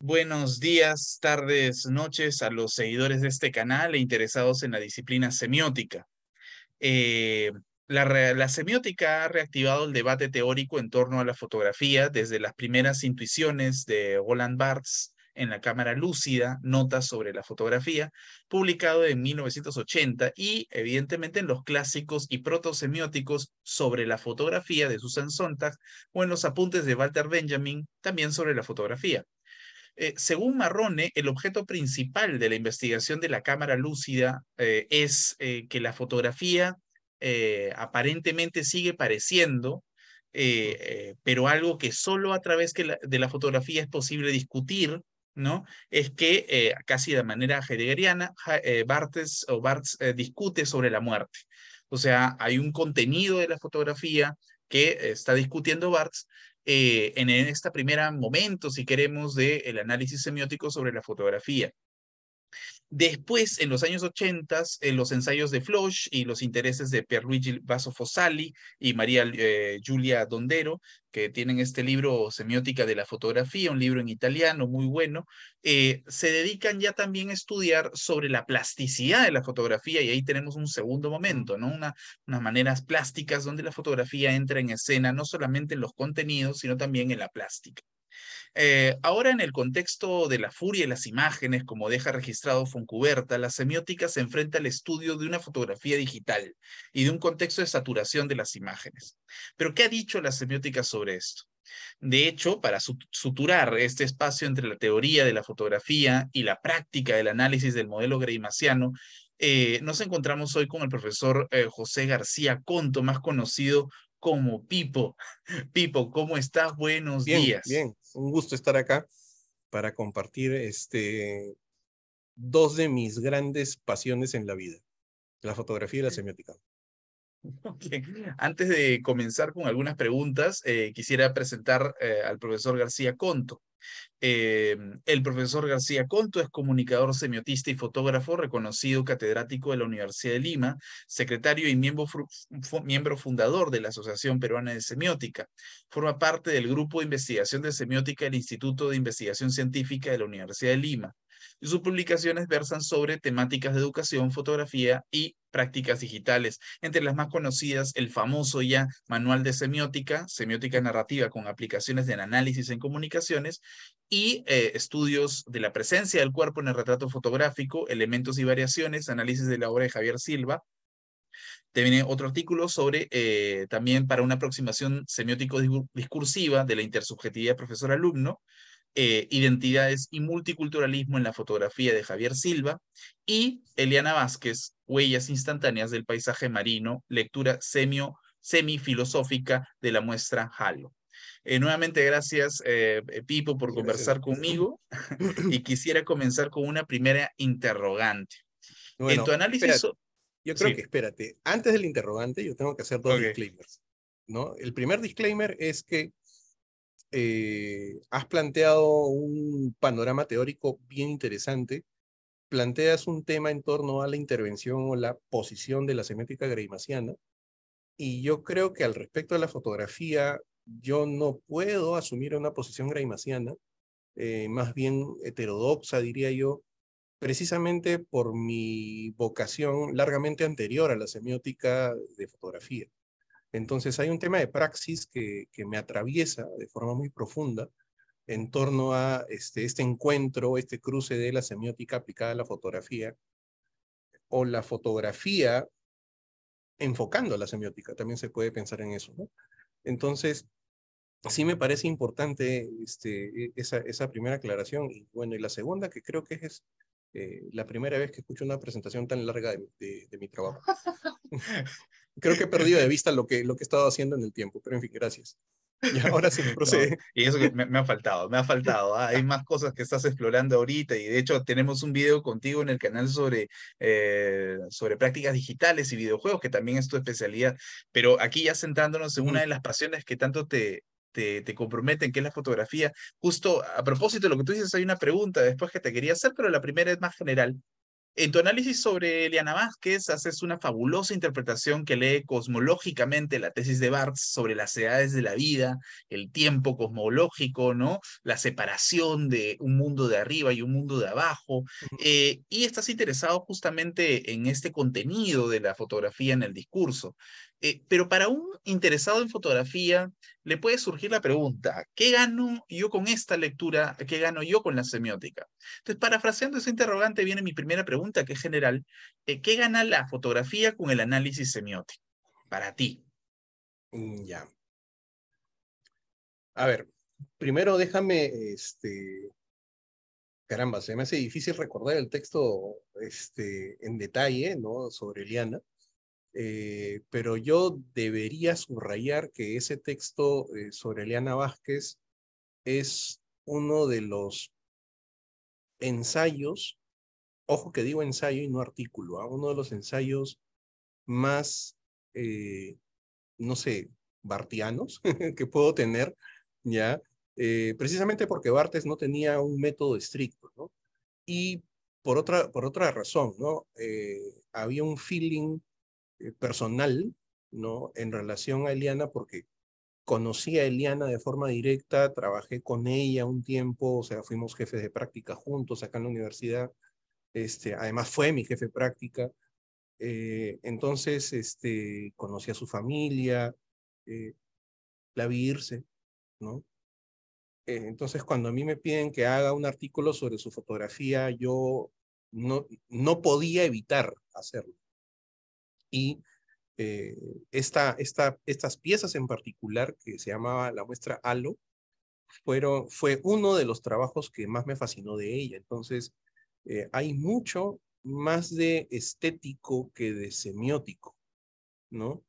Buenos días, tardes, noches a los seguidores de este canal e interesados en la disciplina semiótica. Eh, la, semiótica ha reactivado el debate teórico en torno a la fotografía desde las primeras intuiciones de Roland Barthes en la cámara lúcida, Notas sobre la fotografía, publicado en 1980 y evidentemente en los clásicos y protosemióticos sobre la fotografía de Susan Sontag o en los apuntes de Walter Benjamin también sobre la fotografía. Eh, según Marrone, el objeto principal de la investigación de la cámara lúcida eh, es eh, que la fotografía aparentemente sigue pareciendo, pero algo que solo a través de la fotografía es posible discutir, ¿no? Es que casi de manera heideggeriana, Barthes o Barthes discute sobre la muerte. O sea, hay un contenido de la fotografía que está discutiendo Barthes eh, en este primer momento, si queremos, del análisis semiótico sobre la fotografía. Después, en los años 80, en los ensayos de Floch y los intereses de Pierluigi Basso Fossali y María Julia eh, Giulia Dondero, que tienen este libro Semiótica de la Fotografía, un libro en italiano muy bueno, eh, se dedican ya también a estudiar sobre la plasticidad de la fotografía y ahí tenemos un segundo momento, unas maneras plásticas donde la fotografía entra en escena, no solamente en los contenidos, sino también en la plástica. Eh, ahora, en el contexto de la furia y las imágenes, como deja registrado Foncuberta, la semiótica se enfrenta al estudio de una fotografía digital y de un contexto de saturación de las imágenes. Pero, ¿qué ha dicho la semiótica sobre esto? De hecho, para suturar este espacio entre la teoría de la fotografía y la práctica del análisis del modelo greimasiano eh, nos encontramos hoy con el profesor eh, José García Conto, más conocido como Pipo. Pipo, ¿cómo estás? Buenos días. Bien, un gusto estar acá para compartir este, dos de mis grandes pasiones en la vida, la fotografía y la semiótica. Antes de comenzar con algunas preguntas, eh, quisiera presentar eh, al profesor García Conto. Em, el profesor García Conto es comunicador semiotista y fotógrafo, reconocido catedrático de la Universidad de Lima, secretario y miembro fundador de la Asociación Peruana de Semiótica. Forma parte del Grupo de Investigación de Semiótica del Instituto de Investigación Científica de la Universidad de Lima sus publicaciones versan sobre temáticas de educación, fotografía y prácticas digitales. Entre las más conocidas, el famoso ya Manual de Semiótica, Semiótica Narrativa con aplicaciones en análisis en comunicaciones y eh, estudios de la presencia del cuerpo en el retrato fotográfico, elementos y variaciones, análisis de la obra de Javier Silva, También otro artículo sobre eh, también para una aproximación semiótico-discursiva de la intersubjetividad profesor-alumno, eh, identidades y Multiculturalismo en la fotografía de Javier Silva, y Eliana Vázquez, Huellas instantáneas del paisaje marino, lectura semio, semifilosófica de la muestra Halo. Eh, nuevamente, gracias eh, Pipo por conversar conmigo y quisiera comenzar con una primera interrogante. en tu análisis... Yo creo que, espérate, antes del interrogante yo tengo que hacer dos disclaimers. ¿no? El primer disclaimer es que eh, has planteado un panorama teórico bien interesante. Planteas un tema en torno a la intervención o la posición de la semética greimasiana Y yo creo que al respecto de la fotografía, yo no puedo asumir una posición greimasiana, eh, más bien heterodoxa, diría yo, precisamente por mi vocación largamente anterior a la semiótica de fotografía. Entonces hay un tema de praxis que, que me atraviesa de forma muy profunda en torno a este, este encuentro, este cruce de la semiótica aplicada a la fotografía o la fotografía enfocando la semiótica, también se puede pensar en eso. Entonces, sí me parece importante este, e, esa, esa, primera aclaración. Y bueno, y la segunda, que creo que es eh, la primera vez que escucho una presentación tan larga de mi trabajo. creo que he perdido de vista lo que, lo que he estado haciendo en el tiempo, pero en fin, gracias. Y ahora sí, procede. y eso me, ha faltado, me ha faltado. Ah, hay más cosas que estás explorando ahorita y de hecho tenemos un video contigo en el canal sobre, eh, sobre prácticas digitales y videojuegos, que también es tu especialidad. Pero aquí ya centrándonos en una de las pasiones que tanto te, te, te, comprometen, que es la fotografía. Justo a propósito de lo que tú dices, hay una pregunta después que te quería hacer, pero la primera es más general. En tu análisis sobre Eliana Vázquez, haces una fabulosa interpretación que lee cosmológicamente la tesis de Barthes sobre las edades de la vida, el tiempo cosmológico, ¿no? La separación de un mundo de arriba y un mundo de abajo. Eh, y estás interesado justamente en este contenido de la fotografía en el discurso. Eh, pero para un interesado en fotografía, le puede surgir la pregunta, ¿qué gano yo con esta lectura? ¿Qué gano yo con la semiótica? Entonces, parafraseando ese interrogante, viene mi primera pregunta, que es general, eh, ¿qué gana la fotografía con el análisis semiótico? Para ti. Mm, ya. A ver, primero déjame, este, caramba, se me hace difícil recordar el texto este, en detalle, ¿no? Sobre Liana eh, pero yo debería subrayar que ese texto eh, sobre Eliana Vázquez es uno de los ensayos, ojo que digo ensayo y no artículo, a ah, uno de los ensayos más, eh, no sé, bartianos que puedo tener, ¿ya? precisamente porque Bartes no tenía un método estricto, ¿no? Y por otra, por otra razón, ¿no? había un feeling eh, personal, ¿no? En relación a Eliana, porque conocí a Eliana de forma directa, trabajé con ella un tiempo, o sea, fuimos jefes de práctica juntos acá en la universidad. Este, además fue mi jefe de práctica. Eh, entonces, este, conocí a su familia, eh, la vi irse, ¿no? entonces, cuando a mí me piden que haga un artículo sobre su fotografía, yo no, no podía evitar hacerlo y eh, esta, esta, estas piezas en particular, que se llamaba la muestra Halo, fueron, fue uno de los trabajos que más me fascinó de ella. Entonces, eh, hay mucho más de estético que de semiótico, ¿no?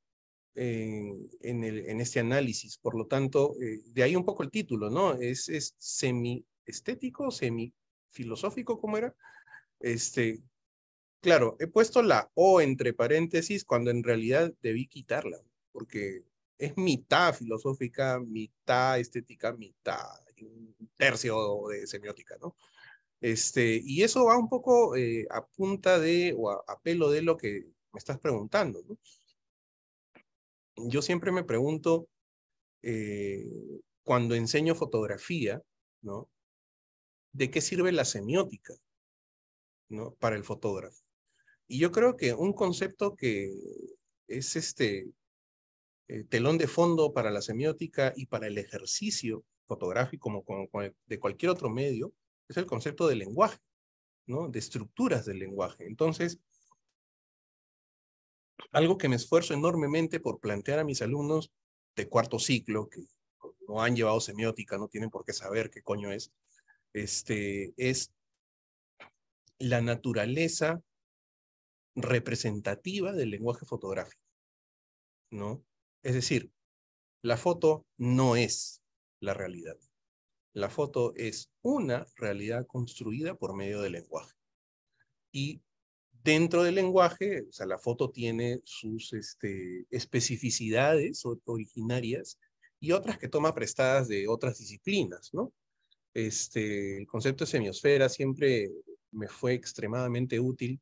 Eh, en, el, en este análisis. Por lo tanto, de ahí un poco el título, ¿no? Es, es semi-estético, semi-filosófico, ¿cómo era? Este, Claro, he puesto la O entre paréntesis cuando en realidad debí quitarla, porque es mitad filosófica, mitad estética, mitad un tercio de semiótica, ¿no? Este, y eso va un poco eh, a punta de o a, pelo de lo que me estás preguntando, ¿no? Yo siempre me pregunto, eh, cuando enseño fotografía, ¿no? ¿De qué sirve la semiótica, ¿no? Para el fotógrafo. Y yo creo que un concepto que es este eh, telón de fondo para la semiótica y para el ejercicio fotográfico como, de cualquier otro medio, es el concepto de lenguaje, ¿no? de estructuras del lenguaje. Entonces, algo que me esfuerzo enormemente por plantear a mis alumnos de cuarto ciclo, que no han llevado semiótica, no tienen por qué saber qué coño es, este, es la naturaleza representativa del lenguaje fotográfico. ¿No? Es decir, la foto no es la realidad. La foto es una realidad construida por medio del lenguaje. Y dentro del lenguaje, o sea, la foto tiene sus este, especificidades originarias y otras que toma prestadas de otras disciplinas, ¿no? Este, el concepto de semiosfera siempre me fue extremadamente útil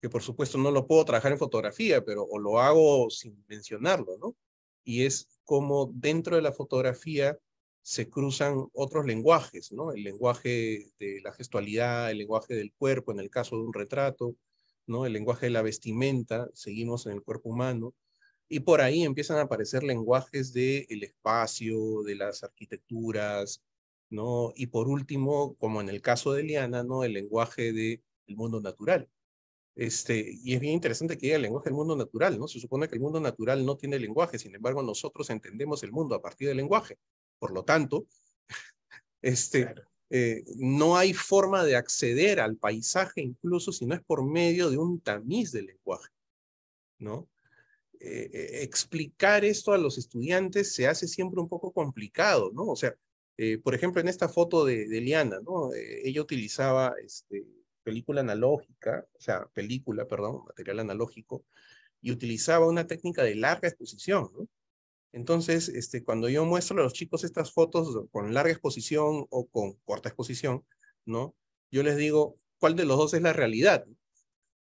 que por supuesto no lo puedo trabajar en fotografía, pero o lo hago sin mencionarlo, ¿no? Y es como dentro de la fotografía se cruzan otros lenguajes, ¿no? El lenguaje de la gestualidad, el lenguaje del cuerpo, en el caso de un retrato, ¿no? El lenguaje de la vestimenta, seguimos en el cuerpo humano, y por ahí empiezan a aparecer lenguajes del el espacio, de las arquitecturas, ¿no? Y por último, como en el caso de Liana, ¿no? El lenguaje del mundo natural, este, y es bien interesante que el lenguaje del mundo natural, ¿no? Se supone que el mundo natural no tiene lenguaje, sin embargo, nosotros entendemos el mundo a partir del lenguaje. Por lo tanto, este, eh, no hay forma de acceder al paisaje, incluso si no es por medio de un tamiz del lenguaje, ¿no? Eh, eh, explicar esto a los estudiantes se hace siempre un poco complicado, ¿no? O sea, por ejemplo, en esta foto de, de Liana, ¿no? ella utilizaba este, película analógica, o sea, película, perdón, material analógico, y utilizaba una técnica de larga exposición, ¿no? Entonces, este, cuando yo muestro a los chicos estas fotos con larga exposición o con corta exposición, ¿no? Yo les digo, ¿cuál de los dos es la realidad?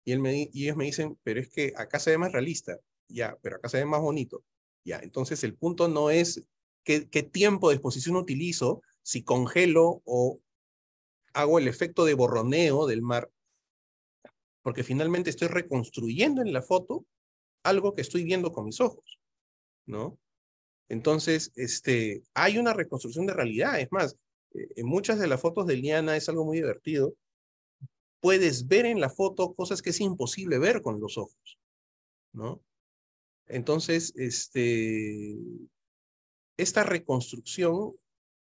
Y, ellos me dicen, pero es que acá se ve más realista, ya, pero acá se ve más bonito, ya. Entonces, el punto no es qué tiempo de exposición utilizo, si congelo o hago el efecto de borroneo del mar, porque finalmente estoy reconstruyendo en la foto algo que estoy viendo con mis ojos, ¿no? Entonces, este, hay una reconstrucción de realidad, es más, eh, en muchas de las fotos de Liana es algo muy divertido. Puedes ver en la foto cosas que es imposible ver con los ojos, ¿no? Entonces, este, esta reconstrucción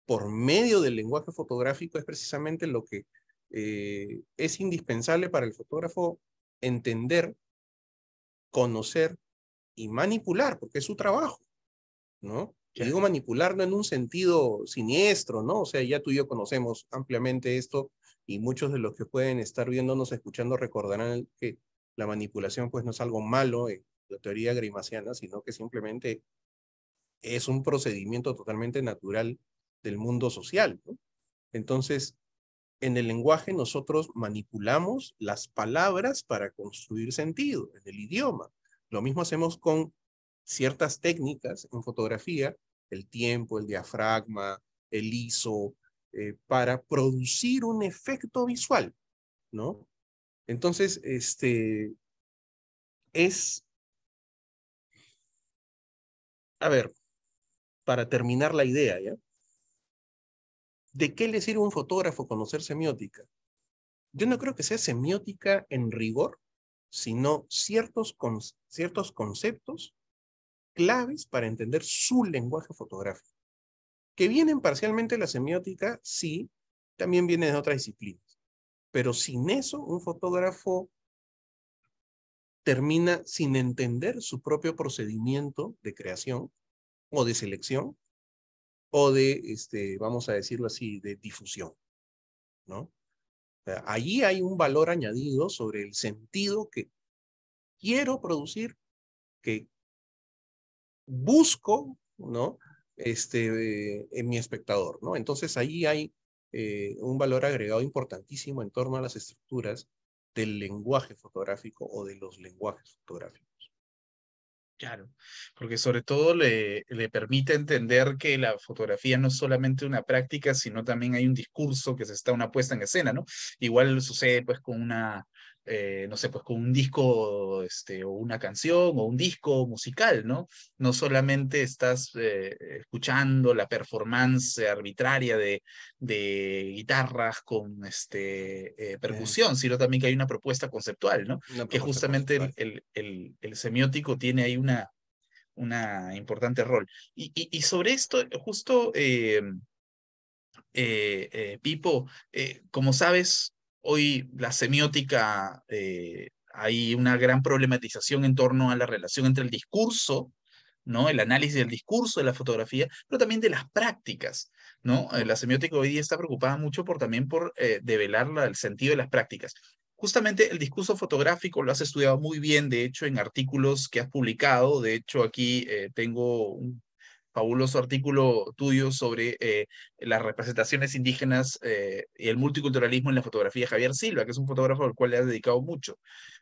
por medio del lenguaje fotográfico es precisamente lo que eh, es indispensable para el fotógrafo entender, conocer y manipular, porque es su trabajo, ¿no? digo manipular no en un sentido siniestro, ¿no? O sea, ya tú y yo conocemos ampliamente esto y muchos de los que pueden estar viéndonos, escuchando, recordarán que la manipulación pues no es algo malo en la teoría grimaciana, sino que simplemente es un procedimiento totalmente natural del mundo social. ¿no? Entonces, en el lenguaje nosotros manipulamos las palabras para construir sentido, en el idioma. Lo mismo hacemos con ciertas técnicas en fotografía, el tiempo, el diafragma, el ISO, eh, para producir un efecto visual, ¿no? Entonces, este, es, a ver, para terminar la idea, ¿ya? ¿de qué le sirve a un fotógrafo conocer semiótica? Yo no creo que sea semiótica en rigor, sino ciertos, ciertos conceptos claves para entender su lenguaje fotográfico. Que vienen parcialmente de la semiótica, sí, también viene de otras disciplinas. Pero sin eso, un fotógrafo termina sin entender su propio procedimiento de creación o de selección o de, este, vamos a decirlo así, de difusión. ¿no? Allí hay un valor añadido sobre el sentido que quiero producir, que busco, ¿no? Este, en mi espectador, ¿no? Entonces ahí hay eh, un valor agregado importantísimo en torno a las estructuras del lenguaje fotográfico o de los lenguajes fotográficos. Claro, porque sobre todo le, le, permite entender que la fotografía no es solamente una práctica, sino también hay un discurso que se está una puesta en escena, ¿no? Igual sucede pues con una, eh, no sé, pues con un disco este, o una canción o un disco musical, ¿no? No solamente estás eh, escuchando la performance arbitraria de, de guitarras con este, eh, percusión, sino también que hay una propuesta conceptual, ¿no? que justamente el, el, el, semiótico tiene ahí una, una importante rol. Y, y, sobre esto, justo, Pipo, como sabes, hoy la semiótica, eh, hay una gran problematización en torno a la relación entre el discurso, ¿no? el análisis del discurso de la fotografía, pero también de las prácticas. ¿no? Eh, la semiótica hoy día está preocupada mucho por, también por eh, develar el sentido de las prácticas. Justamente el discurso fotográfico lo has estudiado muy bien, de hecho, en artículos que has publicado. De hecho, aquí tengo un fabuloso artículo tuyo sobre eh, las representaciones indígenas eh, y el multiculturalismo en la fotografía de Javier Silva, que es un fotógrafo al cual le has dedicado mucho,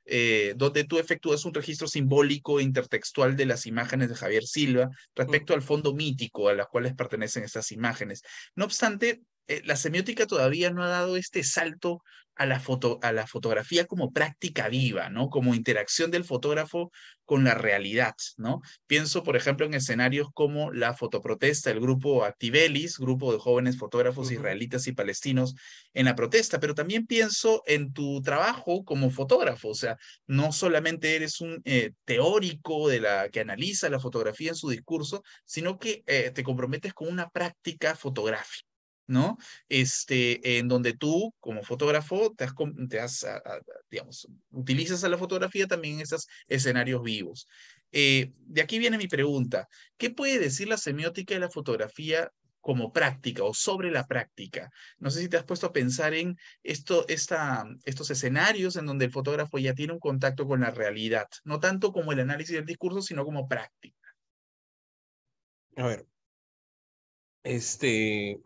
eh, donde tú efectúas un registro simbólico e intertextual de las imágenes de Javier Silva respecto al fondo mítico a las cuales pertenecen estas imágenes. No obstante, eh, la semiótica todavía no ha dado este salto a la, a la fotografía como práctica viva, ¿no? Como interacción del fotógrafo con la realidad, ¿no? Pienso, por ejemplo, en escenarios como la fotoprotesta, el grupo Activelis, grupo de jóvenes fotógrafos israelitas y palestinos en la protesta, pero también pienso en tu trabajo como fotógrafo, o sea, no solamente eres un eh, teórico de la que analiza la fotografía en su discurso, sino que eh, te comprometes con una práctica fotográfica. ¿no? Este, en donde tú, como fotógrafo, te, digamos, utilizas a la fotografía también en esos escenarios vivos. Eh, de aquí viene mi pregunta. ¿Qué puede decir la semiótica de la fotografía como práctica o sobre la práctica. No sé si te has puesto a pensar en esto, esta, estos escenarios en donde el fotógrafo ya tiene un contacto con la realidad, no tanto como el análisis del discurso, sino como práctica. A ver, este,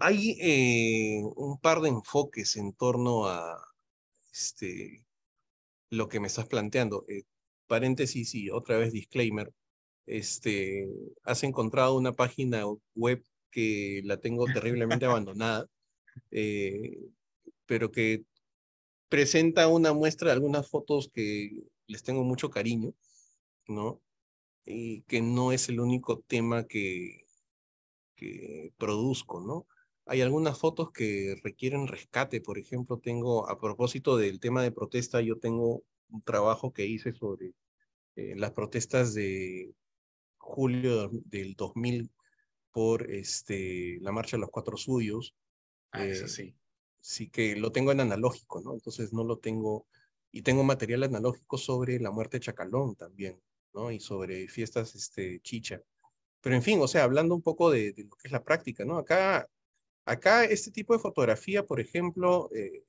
Hay eh, un par de enfoques en torno a este, lo que me estás planteando. Eh, paréntesis y otra vez disclaimer. Este, has encontrado una página web que la tengo terriblemente abandonada, eh, pero que presenta una muestra de algunas fotos que les tengo mucho cariño, ¿no? Y que no es el único tema que produzco, ¿no? Hay algunas fotos que requieren rescate. Por ejemplo, tengo, a propósito del tema de protesta, yo tengo un trabajo que hice sobre eh, las protestas de julio del 2000 por este, la marcha de los cuatro suyos. Ah, eh, sí. Sí que lo tengo en analógico, ¿no? Entonces no lo tengo. Y tengo material analógico sobre la muerte de Chacalón también, ¿no? Y sobre fiestas este, chicha. Pero en fin, o sea, hablando un poco de, de lo que es la práctica, ¿no? Acá Acá este tipo de fotografía, por ejemplo, eh,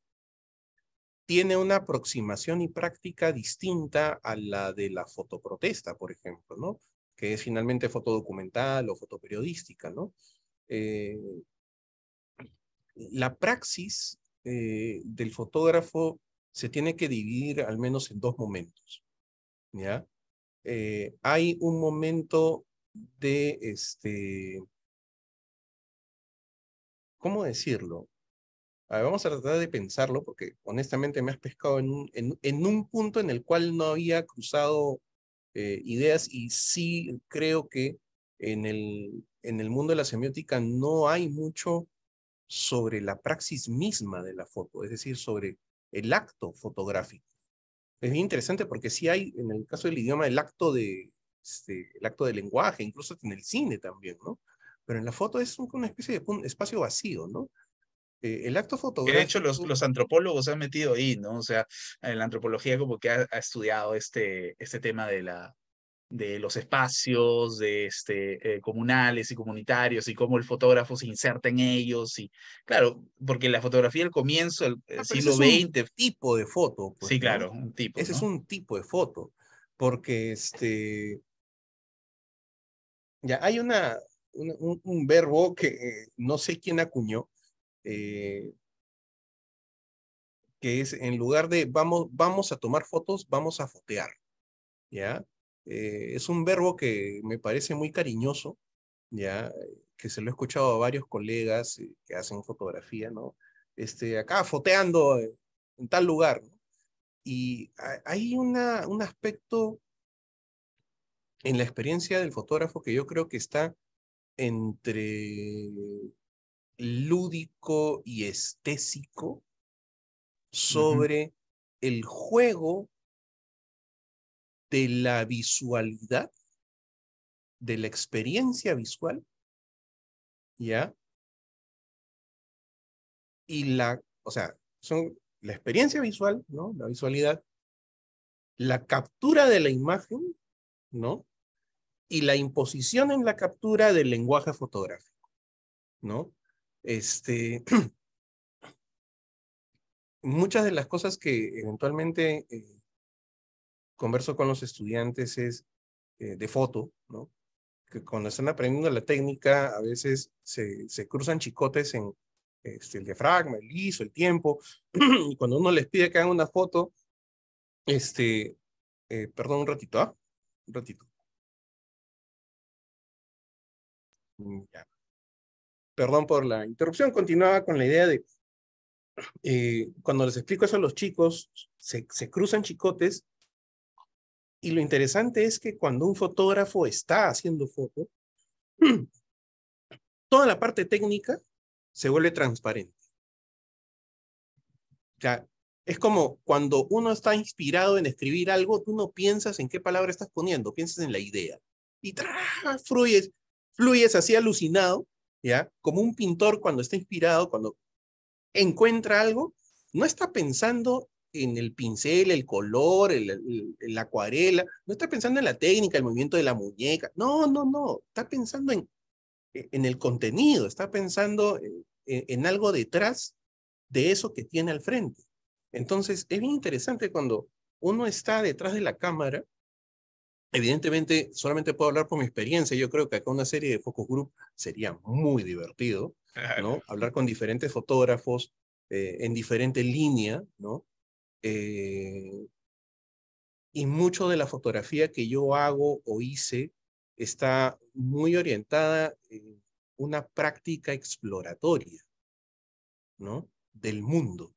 tiene una aproximación y práctica distinta a la de la fotoprotesta, por ejemplo, ¿no? Que es finalmente fotodocumental o fotoperiodística, ¿no? Eh, la praxis eh, del fotógrafo se tiene que dividir al menos en dos momentos, ¿ya? hay un momento de este, ¿cómo decirlo? A ver, vamos a tratar de pensarlo porque honestamente me has pescado en un, punto en el cual no había cruzado eh, ideas y sí creo que en el, mundo de la semiótica no hay mucho sobre la praxis misma de la foto, es decir, sobre el acto fotográfico. Es bien interesante porque sí hay, en el caso del idioma, el acto de, este, el acto de lenguaje, incluso en el cine también, ¿no? pero en la foto es una especie de espacio vacío, ¿no? Eh, el acto fotográfico. De hecho, los, antropólogos se han metido ahí, ¿no? O sea, en la antropología como que ha, estudiado este, este tema de, la, de los espacios de este, eh, comunales y comunitarios y cómo el fotógrafo se inserta en ellos. Y, claro, porque la fotografía al comienzo del ah, siglo XX. Es un tipo de foto. Pues, sí, claro, un tipo. Ese es un tipo de foto. Porque este. Ya, hay una, un, verbo que eh, no sé quién acuñó, eh, que es en lugar de vamos, vamos a tomar fotos, vamos a fotear. ¿Ya? Eh, es un verbo que me parece muy cariñoso, ¿ya? Que se lo he escuchado a varios colegas que hacen fotografía, ¿no? Este, acá foteando en tal lugar, Y hay una, un aspecto en la experiencia del fotógrafo que yo creo que está entre lúdico y estésico sobre el juego de la visualidad, de la experiencia visual, ¿ya? Y la, o sea, son la experiencia visual, ¿no? La visualidad, la captura de la imagen, ¿no? y la imposición en la captura del lenguaje fotográfico, ¿no? Este, muchas de las cosas que eventualmente eh, converso con los estudiantes es eh, de foto, ¿no? Que cuando están aprendiendo la técnica, a veces se, se cruzan chicotes en este, el diafragma, el ISO, el tiempo, y cuando uno les pide que hagan una foto, este, eh, perdón un ratito, ¿ah? Un ratito. Mm, Perdón por la interrupción, continuaba con la idea de eh, cuando les explico eso a los chicos, se, cruzan chicotes y lo interesante es que cuando un fotógrafo está haciendo foto, toda la parte técnica se vuelve transparente. es como cuando uno está inspirado en escribir algo, tú no piensas en qué palabra estás poniendo, piensas en la idea. Y ¡tra! fluyes así alucinado, ¿ya? Como un pintor cuando está inspirado, cuando encuentra algo, no está pensando en el pincel, el color, la acuarela, no está pensando en la técnica, el movimiento de la muñeca, no, no, no, está pensando en, e, en el contenido, está pensando en, en, algo detrás de eso que tiene al frente. Entonces, es bien interesante cuando uno está detrás de la cámara Evidentemente, solamente puedo hablar por mi experiencia. Yo creo que acá una serie de focus group sería muy divertido, ¿no? Hablar con diferentes fotógrafos eh, en diferente línea, ¿no? Eh, y mucho de la fotografía que yo hago o hice está muy orientada en una práctica exploratoria, ¿no? Del mundo.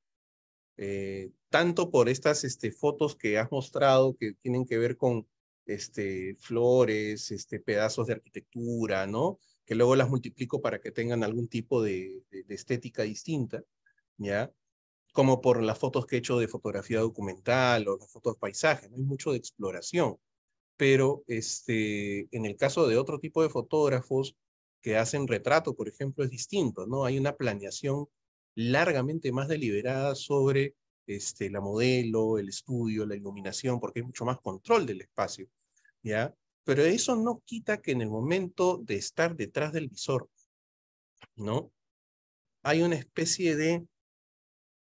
Eh, tanto por estas este, fotos que has mostrado que tienen que ver con este, flores, este, pedazos de arquitectura, ¿no? Que luego las multiplico para que tengan algún tipo de, estética distinta, ¿ya? Como por las fotos que he hecho de fotografía documental o las fotos de paisaje, no hay mucho de exploración. Pero este, en el caso de otro tipo de fotógrafos que hacen retrato, por ejemplo, es distinto, ¿no? Hay una planeación largamente más deliberada sobre este, la modelo, el estudio, la iluminación, porque hay mucho más control del espacio. ¿ya? Pero eso no quita que en el momento de estar detrás del visor, ¿no? Hay una especie de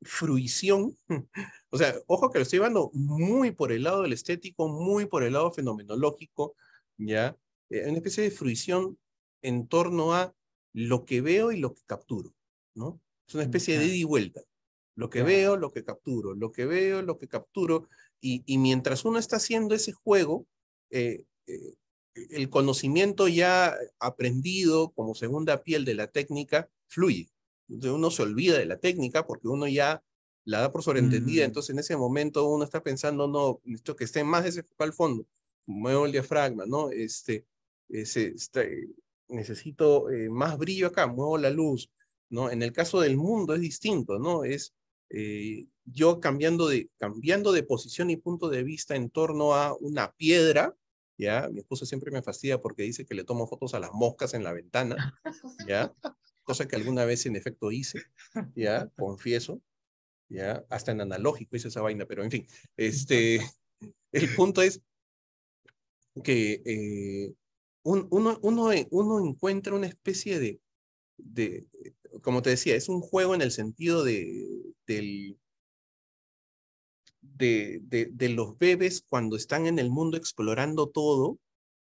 fruición, o sea, ojo que lo estoy llevando muy por el lado del estético, muy por el lado fenomenológico, ¿ya? Eh, una especie de fruición en torno a lo que veo y lo que capturo, ¿no? Es una mm, especie de ida y vuelta. Lo que veo, lo que capturo, lo que veo, lo que capturo. y mientras uno está haciendo ese juego, eh, eh, el conocimiento ya aprendido como segunda piel de la técnica fluye. uno se olvida de la técnica porque uno ya la da por sobreentendida. Mm. Entonces en ese momento uno está pensando, no, esto que esté más ese al fondo. Muevo el diafragma, ¿no? Este, este necesito eh, más brillo acá, muevo la luz, ¿no? En el caso del mundo es distinto, ¿no? Es eh, yo cambiando de, cambiando de posición y punto de vista en torno a una piedra, ¿ya? Mi esposa siempre me fastidia porque dice que le tomo fotos a las moscas en la ventana, ¿ya? Cosa que alguna vez en efecto hice, ¿ya? Confieso, ¿ya? Hasta en analógico hice esa vaina, pero en fin, este, el punto es que eh, uno, eh, uno, encuentra una especie de, de, como te decía, es un juego en el sentido de, del, de, de, los bebés cuando están en el mundo explorando todo,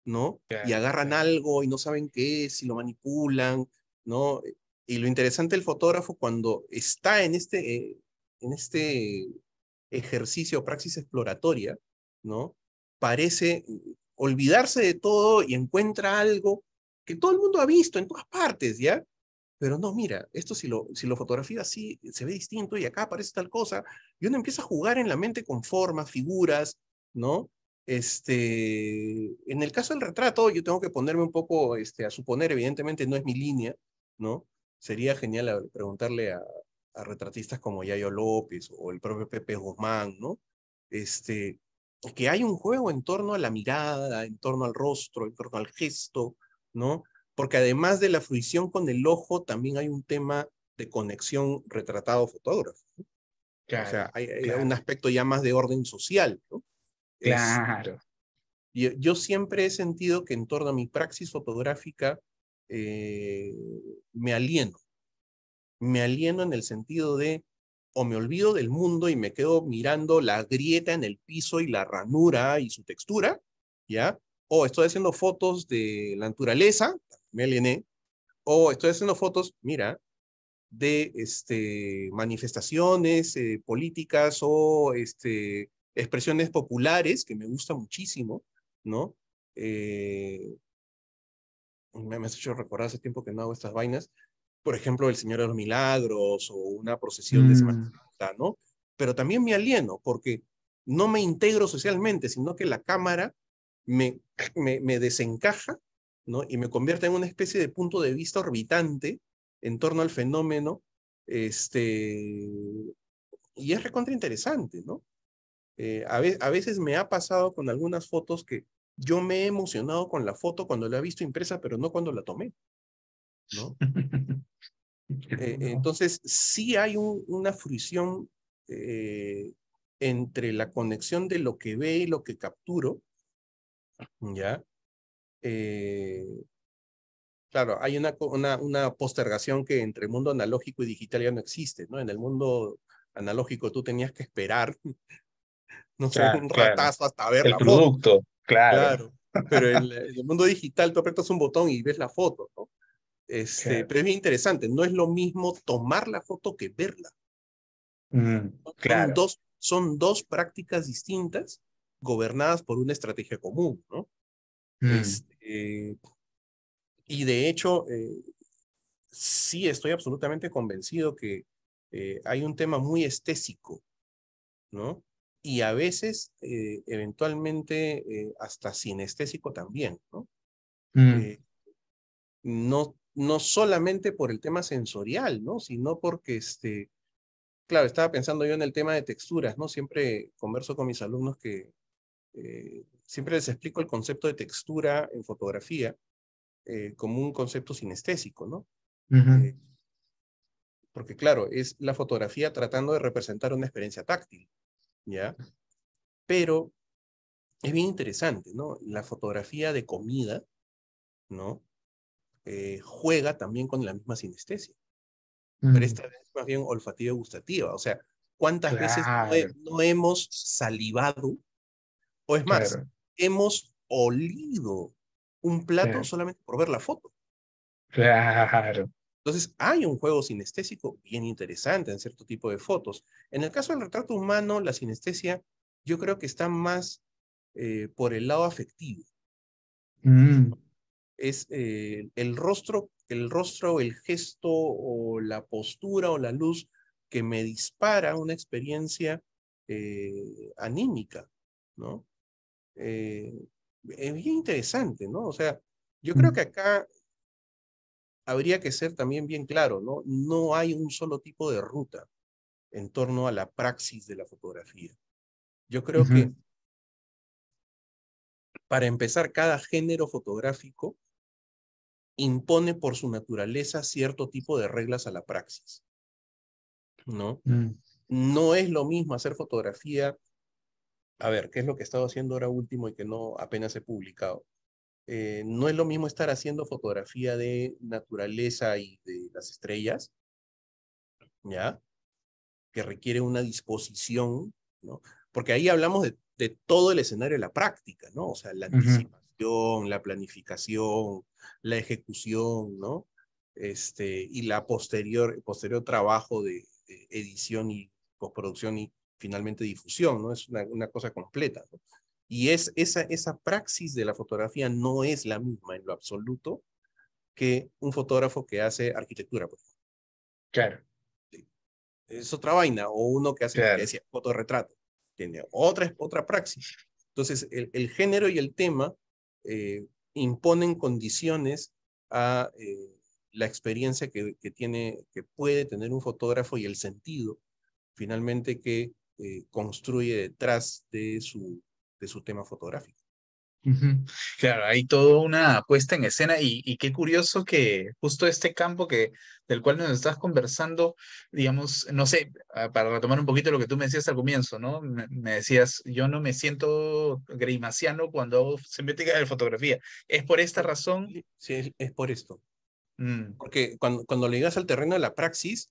¿no? Y agarran algo y no saben qué es y lo manipulan, ¿no? Y lo interesante del fotógrafo cuando está en este, eh, en este ejercicio, praxis exploratoria, ¿no? Parece olvidarse de todo y encuentra algo que todo el mundo ha visto en todas partes, ¿ya? pero no, mira, esto si lo, si lo fotografía así, se ve distinto y acá aparece tal cosa, y uno empieza a jugar en la mente con formas, figuras, ¿no? Este, en el caso del retrato, yo tengo que ponerme un poco este, a suponer, evidentemente no es mi línea, ¿no? Sería genial eh, preguntarle a, a retratistas como Yayo López o el propio Pepe Guzmán, ¿no? Este, que hay un juego en torno a la mirada, en torno al rostro, en torno al gesto, ¿no? porque además de la fruición con el ojo, también hay un tema de conexión retratado-fotógrafo. o sea, hay, un aspecto ya más de orden social. ¿no? Claro. yo, siempre he sentido que en torno a mi praxis fotográfica eh, me alieno. Me alieno en el sentido de o me olvido del mundo y me quedo mirando la grieta en el piso y la ranura y su textura, ¿ya? O estoy haciendo fotos de la naturaleza, me aliené, o estoy haciendo fotos, mira, de este, manifestaciones eh, políticas o este, expresiones populares, que me gusta muchísimo, ¿no? Eh, me, me has hecho recordar hace tiempo que no hago estas vainas, por ejemplo, el Señor de los Milagros o una procesión de Semana mm. Santa, ¿no? Pero también me alieno porque no me integro socialmente, sino que la cámara me, me desencaja ¿no? y me convierte en una especie de punto de vista orbitante en torno al fenómeno. Este, y es recontra interesante, ¿no? Eh, a, veces me ha pasado con algunas fotos que yo me he emocionado con la foto cuando la he visto impresa, pero no cuando la tomé. ¿no? Eh, entonces, sí hay una fruición eh, entre la conexión de lo que ve y lo que capturo, ¿ya? Eh, claro, hay una, una, postergación que entre el mundo analógico y digital ya no existe, ¿no? En el mundo analógico tú tenías que esperar, no un ratazo hasta ver el producto, claro. Pero en, el mundo digital tú aprietas un botón y ves la foto, ¿no? Este, Pero es bien interesante, no es lo mismo tomar la foto que verla. Mm, son dos, son dos prácticas distintas gobernadas por una estrategia común, ¿no? Mm. Eh, y de hecho, eh, sí estoy absolutamente convencido que eh, hay un tema muy estésico, ¿no? Y a veces, eventualmente, hasta sinestésico también, ¿no? Mm. no no solamente por el tema sensorial, ¿no? Sino porque, este, claro, estaba pensando yo en el tema de texturas, ¿no? Siempre converso con mis alumnos que siempre les explico el concepto de textura en fotografía eh, como un concepto sinestésico, ¿no? Eh, porque claro, es la fotografía tratando de representar una experiencia táctil, ¿ya? Pero es bien interesante, ¿no? La fotografía de comida, ¿no? Eh, juega también con la misma sinestesia, pero esta vez más bien olfativa gustativa, o sea, ¿cuántas veces no, hemos salivado? O es más, hemos olido un plato solamente por ver la foto. Claro. Entonces, hay un juego sinestésico bien interesante en cierto tipo de fotos. En el caso del retrato humano, la sinestesia yo creo que está más eh, por el lado afectivo. Mm. Es eh, el rostro, el rostro, el gesto o la postura o la luz que me dispara una experiencia eh, anímica, ¿no? Eh, es bien interesante, ¿no? O sea, yo creo que acá habría que ser también bien claro, ¿no? No hay un solo tipo de ruta en torno a la praxis de la fotografía. Yo creo que para empezar, cada género fotográfico impone por su naturaleza cierto tipo de reglas a la praxis, ¿no? Mm. No es lo mismo hacer fotografía a ver, ¿qué es lo que he estado haciendo ahora último y que no apenas he publicado? Eh, no es lo mismo estar haciendo fotografía de naturaleza y de las estrellas, ¿ya? Que requiere una disposición, ¿no? Porque ahí hablamos de, todo el escenario de la práctica, ¿no? O sea, la anticipación, la planificación, la ejecución, ¿no? Este, y la posterior, posterior trabajo de, edición y postproducción y finalmente difusión, ¿no? Es una, cosa completa, Y es esa, esa praxis de la fotografía no es la misma en lo absoluto que un fotógrafo que hace arquitectura, por ejemplo. Claro. Es otra vaina, o uno que hace fotorretrato. Tiene otra, otra praxis. Entonces, el, género y el tema eh, imponen condiciones a eh, la experiencia que, que, tiene, que puede tener un fotógrafo y el sentido, finalmente, que eh, construye detrás de su, de su tema fotográfico. Claro, hay toda una puesta en escena y, qué curioso que justo este campo que, del cual nos estás conversando, digamos, no sé, ah, para retomar un poquito lo que tú me decías al comienzo, ¿no? Me, decías, yo no me siento grimaciano cuando hago semiótica de fotografía. ¿Es por esta razón? Sí, es, por esto. Mm. Porque cuando, cuando le llegas al terreno de la praxis,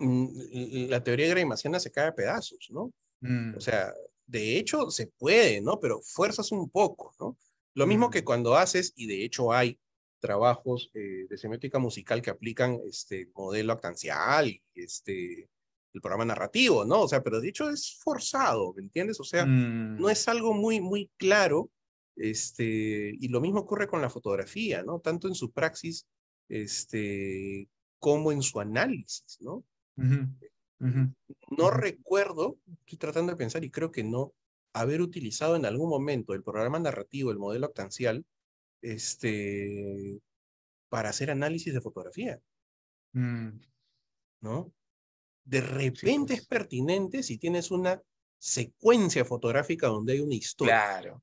Mm, la teoría gramaciana se cae a pedazos, ¿no? O mm. sea, de hecho se puede, ¿no? Pero fuerzas un poco, ¿no? Lo mismo que mm. cuando haces, y de hecho hay trabajos eh, de semiótica musical que aplican este modelo actancial, este, el programa narrativo, ¿no? O sea, pero de hecho es forzado, ¿me entiendes? O sea, no es algo muy, muy claro, este, y lo mismo ocurre con la fotografía, ¿no? Tanto en su praxis, este, como en su análisis, ¿no? No recuerdo, estoy tratando de pensar y creo que no, haber utilizado en algún momento el programa narrativo, el modelo actancial, este, para hacer análisis de fotografía. Mm. ¿No? De repente es pertinente si tienes una secuencia fotográfica donde hay una historia. Claro.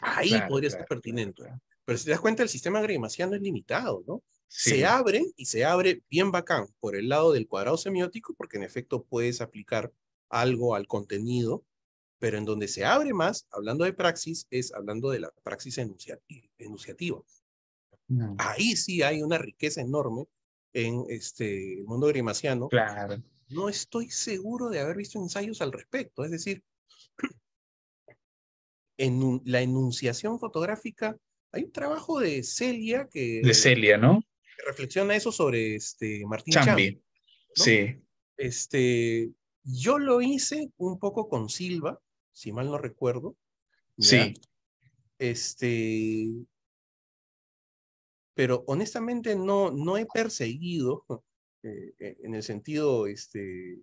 Ahí podría ser pertinente. Pero si te das cuenta, el sistema grimaciano es limitado, ¿no? Se abre y se abre bien bacán por el lado del cuadrado semiótico, porque en efecto puedes aplicar algo al contenido, pero en donde se abre más, hablando de praxis, es hablando de la praxis enunciativa. Mm. Ahí sí hay una riqueza enorme en este mundo grimaciano. Claro. No estoy seguro de haber visto ensayos al respecto, es decir, en la enunciación fotográfica hay un trabajo de Celia que... De Celia, ¿no? reflexiona eso sobre este, Martín Chambi. Sí. Este, yo lo hice un poco con Silva, si mal no recuerdo. Sí. Este, pero honestamente no, no he perseguido eh, eh, en el sentido este,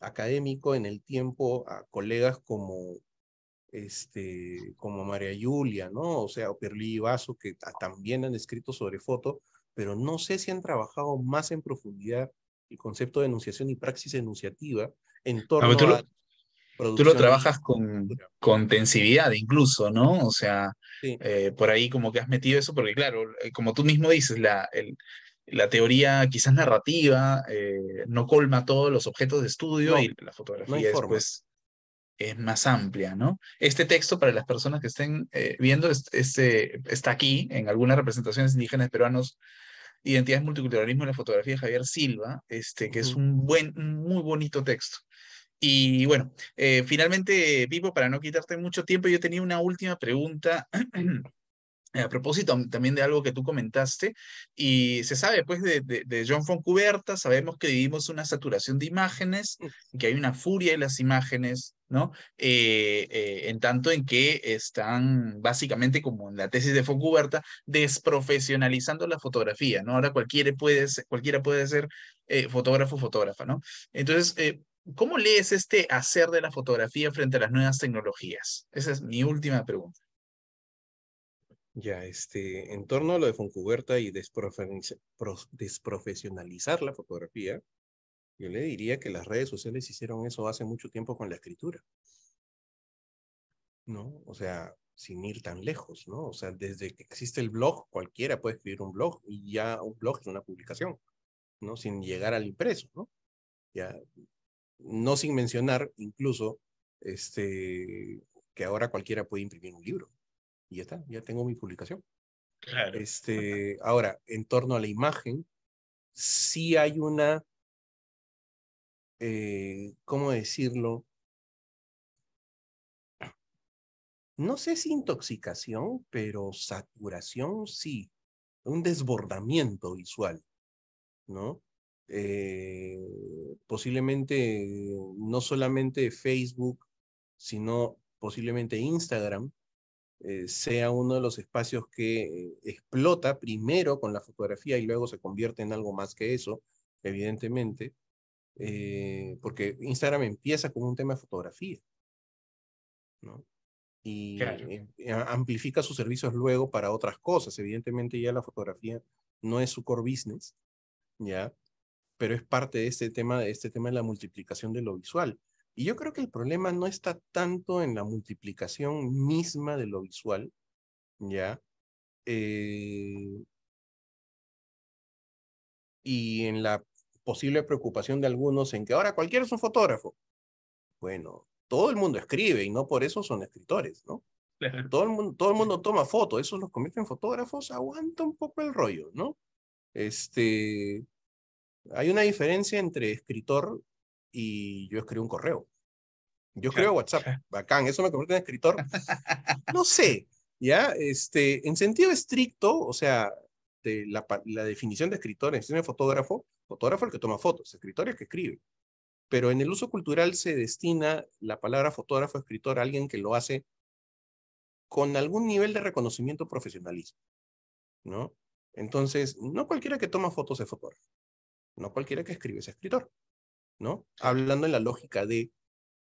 académico en el tiempo a colegas como este, como María Julia, ¿no? O sea, o y Vaso, que también han escrito sobre foto, pero no sé si han trabajado más en profundidad el concepto de enunciación y praxis enunciativa en torno a... Tú lo, trabajas con, intensividad incluso, ¿no? O sea, eh, por ahí como que has metido eso, porque claro, eh, como tú mismo dices, la, la teoría quizás narrativa eh, no colma todos los objetos de estudio y la fotografía después es más amplia, ¿no? Este texto, para las personas que estén viendo, este, está aquí en algunas representaciones indígenas peruanos Identidades multiculturalismo en la fotografía de Javier Silva, este, que es un buen, muy bonito texto. Y bueno, eh, finalmente, Pipo, para no quitarte mucho tiempo, yo tenía una última pregunta Eh, a propósito también de algo que tú comentaste, y se sabe pues de, John Foncuberta, sabemos que vivimos una saturación de imágenes, que hay una furia en las imágenes, ¿no? Eh, eh, en tanto en que están básicamente, como en la tesis de Foncuberta, desprofesionalizando la fotografía, ¿no? Ahora cualquiera puede ser, cualquiera puede ser fotógrafo o fotógrafa, ¿no? Entonces, ¿cómo lees este hacer de la fotografía frente a las nuevas tecnologías? Esa es mi última pregunta. Ya, este, en torno a lo de Foncuberta y desprofesionalizar la fotografía, yo le diría que las redes sociales hicieron eso hace mucho tiempo con la escritura. ¿No? O sea, sin ir tan lejos, ¿no? O sea, desde que existe el blog, cualquiera puede escribir un blog y ya un blog es una publicación, ¿no? Sin llegar al impreso, ¿no? Ya, no sin mencionar incluso este, que ahora cualquiera puede imprimir un libro, y ya está, ya tengo mi publicación. Claro. Este, ahora, en torno a la imagen, sí hay una, eh, ¿cómo decirlo? No sé si intoxicación, pero saturación sí, un desbordamiento visual, ¿no? Eh, posiblemente no solamente Facebook, sino posiblemente Instagram eh, sea uno de los espacios que explota primero con la fotografía y luego se convierte en algo más que eso, evidentemente, eh, porque Instagram empieza con un tema de fotografía, ¿no? Y em, eh, amplifica sus servicios luego para otras cosas. Evidentemente ya la fotografía no es su core business, ¿ya? Pero es parte de este tema, de este tema de la multiplicación de lo visual. Y yo creo que el problema no está tanto en la multiplicación misma de lo visual, ¿ya? Eh, y en la posible preocupación de algunos en que ahora cualquiera es un fotógrafo. Bueno, todo el mundo escribe y no por eso son escritores, ¿no? Todo, el mundo, todo el mundo toma fotos, esos los convierte en fotógrafos, aguanta un poco el rollo, ¿no? Este, hay una diferencia entre escritor y yo escribo un correo. Yo escribo WhatsApp, bacán, eso me convierte en escritor. No sé, ¿ya? Este, en sentido estricto, o sea, la, definición de escritor, en sentido de fotógrafo, fotógrafo es el que toma fotos, escritor es el que escribe. Pero en el uso cultural se destina la palabra fotógrafo, escritor, a alguien que lo hace con algún nivel de reconocimiento profesionalismo, ¿no? Entonces, no cualquiera que toma fotos es fotógrafo, no cualquiera que escribe es escritor. ¿no? Hablando en la lógica de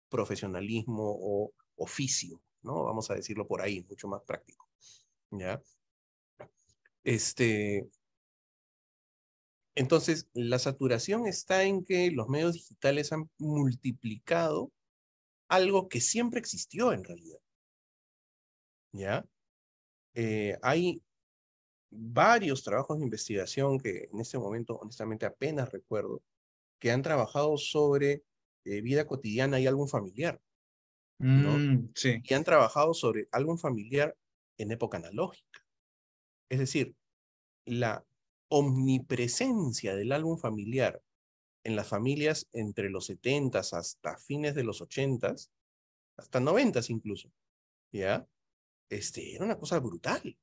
profesionalismo o oficio, ¿no? Vamos a decirlo por ahí, mucho más práctico, ¿ya? Este, entonces, la saturación está en que los medios digitales han multiplicado algo que siempre existió en realidad, ¿ya? Eh, hay varios trabajos de investigación que en este momento, honestamente, apenas recuerdo, que han trabajado sobre eh, vida cotidiana y álbum familiar. ¿no? Mm, sí. Y han trabajado sobre álbum familiar en época analógica. Es decir, la omnipresencia del álbum familiar en las familias entre los 70 hasta fines de los 80 hasta 90 incluso, ¿ya? Este, era una cosa brutal,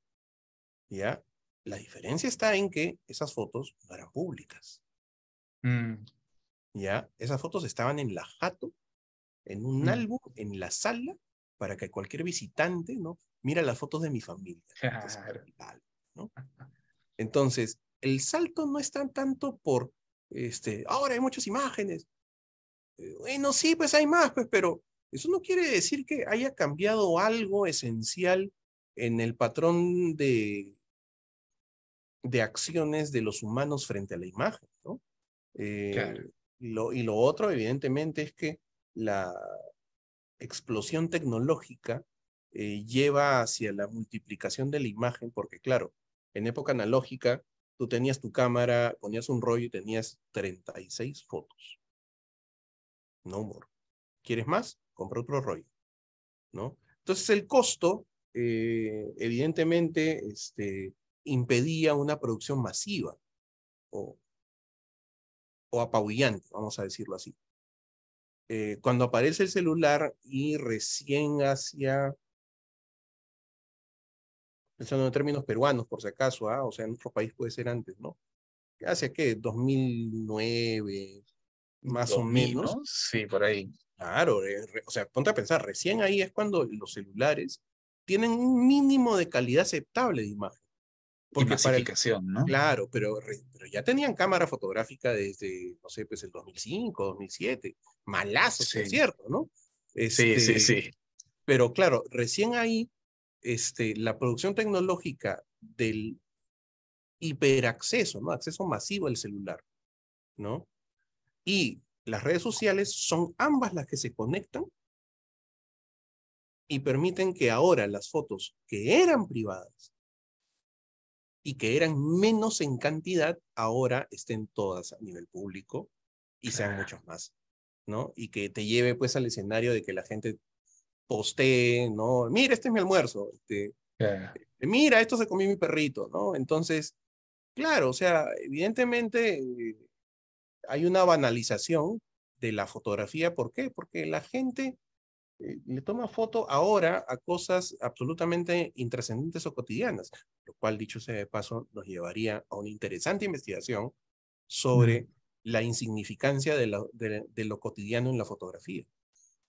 ¿ya? La diferencia está en que esas fotos no eran públicas. Mm. ¿ya? Esas fotos estaban en la jato, en un mm. álbum, en la sala, para que cualquier visitante, ¿no? Mira las fotos de mi familia. Entonces, el salto no es tan tanto por, este, ahora hay muchas imágenes. Eh, bueno, sí, pues hay más, pues, pero eso no quiere decir que haya cambiado algo esencial en el patrón de, de acciones de los humanos frente a la imagen, ¿no? Eh, claro y lo otro, evidentemente, es que la explosión tecnológica eh, lleva hacia la multiplicación de la imagen, porque claro, en época analógica, tú tenías tu cámara, ponías un rollo y tenías 36 fotos. No more. ¿Quieres más? Compra otro rollo. ¿No? Entonces el costo, eh, evidentemente, este, impedía una producción masiva. O o apabullante, vamos a decirlo así. Eh, cuando aparece el celular y recién hacia, pensando en términos peruanos, por si acaso, ¿ah? o sea, en otro país puede ser antes, ¿no? ¿Hacia qué? 2009, más o menos. Sí, por ahí. Claro, eh, o sea, ponte a pensar, recién ahí es cuando los celulares tienen un mínimo de calidad aceptable de imagen para clasificación, ¿no? Claro, pero, pero ya tenían cámara fotográfica desde, no sé, pues el 2005, 2007. Malazo, es cierto, ¿no? sí, sí, este, sí. Pero claro, recién ahí, este, la producción tecnológica del hiperacceso, ¿no? Acceso masivo al celular, ¿no? Y las redes sociales son ambas las que se conectan y permiten que ahora las fotos que eran privadas y que eran menos en cantidad, ahora estén todas a nivel público y sean muchos más, ¿no? Y que te lleve pues al escenario de que la gente postee, ¿no? Mira, este es mi almuerzo, este, eh, mira, esto se comió mi perrito, ¿no? Entonces, claro, o sea, evidentemente eh, hay una banalización de la fotografía, ¿por qué? Porque la gente eh, le toma foto ahora a cosas absolutamente intrascendentes o cotidianas, lo cual, dicho sea de paso, nos llevaría a una interesante investigación sobre la insignificancia de lo, de, lo cotidiano en la fotografía.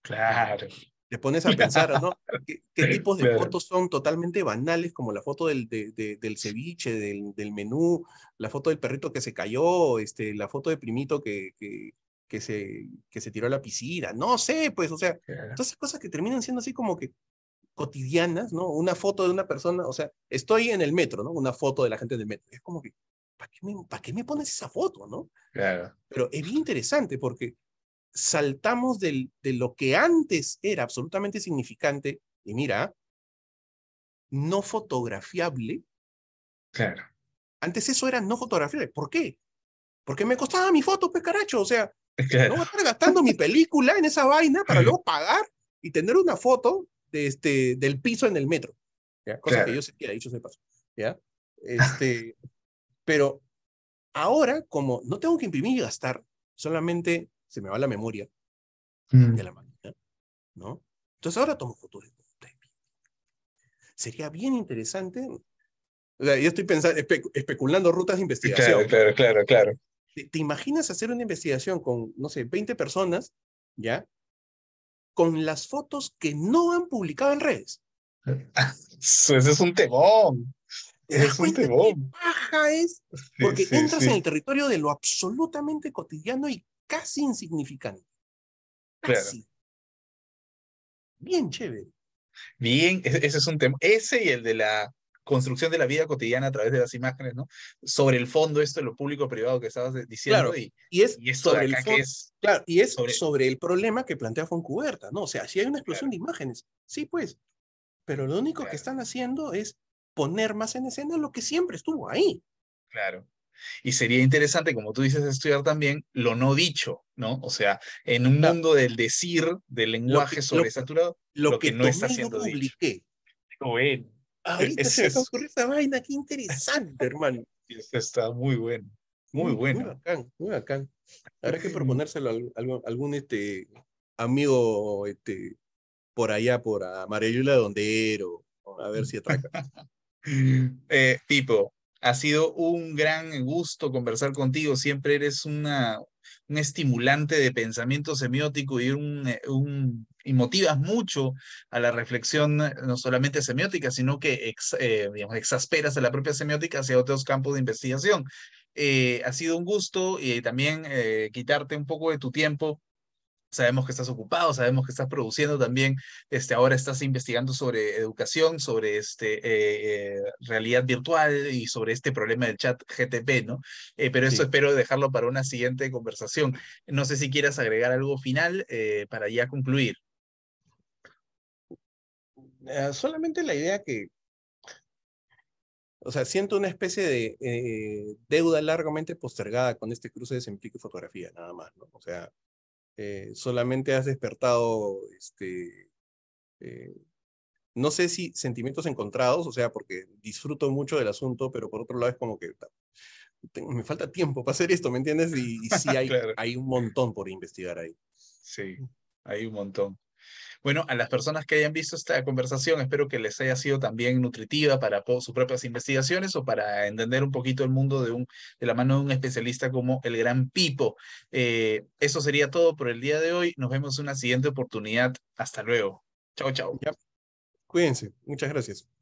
Claro, te pones a pensar, ¿no? ¿Qué, tipos de fotos son totalmente banales, como la foto del, del ceviche, del, del, menú, la foto del perrito que se cayó, este, la foto de primito que, que, que se, que se tiró a la piscina, no sé, pues, o sea, todas esas cosas que terminan siendo así como que cotidianas, ¿no? Una foto de una persona, o sea, estoy en el metro, ¿no? Una foto de la gente del metro. Es como que, ¿para qué me, ¿para qué me pones esa foto, no? Claro. Pero es bien interesante porque saltamos del, de lo que antes era absolutamente significante y mira, no fotografiable. Claro. Antes eso era no fotografiable. ¿Por qué? Porque me costaba mi foto, pues caracho. O sea, no voy a estar gastando mi película en esa vaina para luego pagar y tener una foto de este, del piso en el metro. ¿ya? Cosa que yo sé que dicho se paso. ¿ya? Este, pero ahora, como no tengo que imprimir y gastar, solamente se me va la memoria mm. de la máquina. ¿no? Entonces ahora tomo fotos de Sería bien interesante. yo estoy pensando, especulando rutas de investigación. claro, claro, claro. ¿Te, imaginas hacer una investigación con, no sé, 20 personas, ¿ya? Con las fotos que no han publicado en redes. Ese es un temón. Es un temón. Baja es porque entras en el territorio de lo absolutamente cotidiano y casi insignificante. Casi. Bien chévere. Bien, e-, ese es un tema. Ese y el de la construcción de la vida cotidiana a través de las imágenes, ¿no? Sobre el fondo, esto de lo público-privado que estabas diciendo. Claro, y, es sobre el Claro, y es sobre, el problema que plantea Foncuberta, ¿no? O sea, si hay una explosión de imágenes, sí, pues. Pero lo único que están haciendo es poner más en escena lo que siempre estuvo ahí. Claro. Y sería interesante, como tú dices, estudiar también lo no dicho, ¿no? O sea, en un mundo del decir, del lenguaje sobresaturado, lo, que, no está siendo publiqué. Ahorita se está esa vaina, qué interesante, hermano. Está muy bueno, muy, bueno. Muy bacán, muy Habrá que proponérselo a algún, este, amigo este, por allá, por y Dondero, a ver si atraca. eh, tipo, ha sido un gran gusto conversar contigo. Siempre eres una, un estimulante de pensamiento semiótico y, un, eh, un, y motivas mucho a la reflexión, no solamente semiótica, sino que eh, exasperas a la propia semiótica hacia otros campos de investigación. Eh, ha sido un gusto y también quitarte un poco de tu tiempo sabemos que estás ocupado, sabemos que estás produciendo también, este, ahora estás investigando sobre educación, sobre este, eh, eh, realidad virtual y sobre este problema del chat GTP, ¿no? Eh, pero eso espero dejarlo para una siguiente conversación. No sé si quieras agregar algo final para ya concluir. solamente la idea que, o sea, siento una especie de deuda largamente postergada con este cruce de semplique y fotografía, nada más, ¿no? O sea, eh, solamente has despertado, este, eh, no sé si sentimientos encontrados, o sea, porque disfruto mucho del asunto, pero por otro lado es como que me falta tiempo para hacer esto, ¿me entiendes? Y, sí hay un montón por investigar ahí. Sí, hay un montón. Bueno, a las personas que hayan visto esta conversación, espero que les haya sido también nutritiva para sus propias investigaciones o para entender un poquito el mundo de, un, de la mano de un especialista como el gran Pipo. Eh, eso sería todo por el día de hoy. Nos vemos en una siguiente oportunidad. Hasta luego. Chao, chao. Cuídense. Muchas gracias.